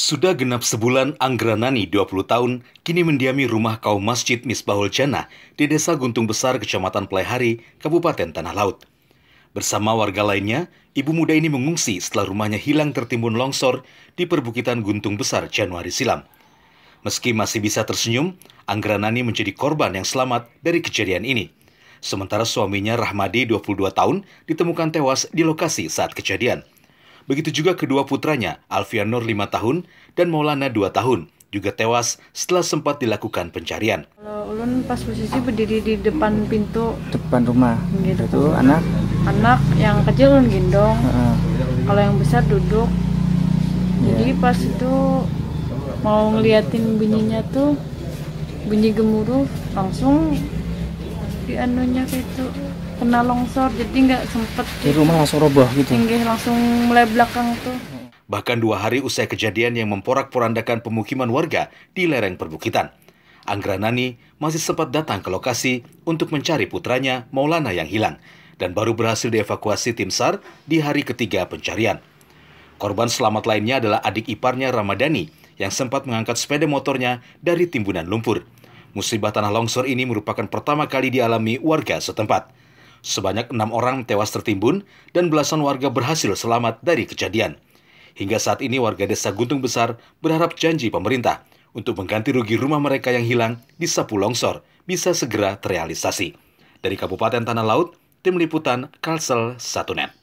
Sudah genap sebulan Nani 20 tahun kini mendiami rumah kaum Masjid Misbahul Jannah di Desa Guntung Besar, Kecamatan Plehari, Kabupaten Tanah Laut. Bersama warga lainnya, ibu muda ini mengungsi setelah rumahnya hilang tertimbun longsor di perbukitan Guntung Besar Januari silam. Meski masih bisa tersenyum, Nani menjadi korban yang selamat dari kejadian ini. Sementara suaminya Rahmadi 22 tahun ditemukan tewas di lokasi saat kejadian. Begitu juga kedua putranya, Alfian Nur 5 tahun dan Maulana 2 tahun, juga tewas setelah sempat dilakukan pencarian. Kalau Ulun pas posisi berdiri di depan pintu depan rumah. Gitu. Itu anak anak yang kecil Ulun gendong. Uh. Kalau yang besar duduk. Yeah. Jadi iya. pas itu mau ngeliatin bunyinya tuh bunyi gemuruh langsung di anunya gitu kena longsor jadi nggak sempet di rumah langsung roboh gitu tinggi langsung mulai belakang tuh bahkan dua hari usai kejadian yang memporak-porandakan pemukiman warga di lereng perbukitan. Anggra Nani masih sempat datang ke lokasi untuk mencari putranya Maulana yang hilang dan baru berhasil dievakuasi tim SAR di hari ketiga pencarian. Korban selamat lainnya adalah adik iparnya Ramadhani yang sempat mengangkat sepeda motornya dari timbunan lumpur. Musibah tanah longsor ini merupakan pertama kali dialami warga setempat. Sebanyak enam orang tewas tertimbun dan belasan warga berhasil selamat dari kejadian. Hingga saat ini warga desa Guntung Besar berharap janji pemerintah untuk mengganti rugi rumah mereka yang hilang di sapu longsor bisa segera terrealisasi. Dari Kabupaten Tanah Laut, Tim Liputan Kalsel 1